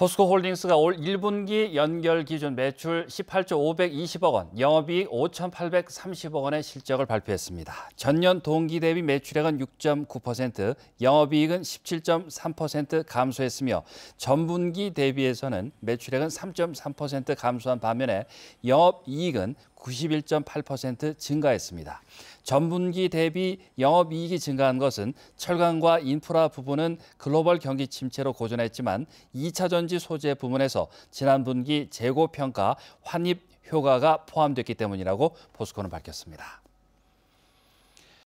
포스코홀딩스가 올 1분기 연결 기준 매출 18조 520억 원, 영업이익 5,830억 원의 실적을 발표했습니다. 전년 동기 대비 매출액은 6.9%, 영업이익은 17.3% 감소했으며 전분기 대비해서는 매출액은 3.3% 감소한 반면에 영업이익은 91.8% 증가했습니다. 전분기 대비 영업이익이 증가한 것은 철강과 인프라 부분은 글로벌 경기 침체로 고전했지만 2차전지 소재 부문에서 지난 분기 재고평가 환입 효과가 포함됐기 때문이라고 포스코는 밝혔습니다.